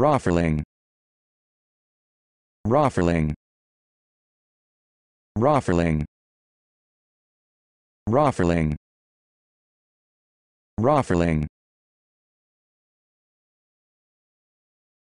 Rofferling Rofferling Rofferling Rofferling Rofferling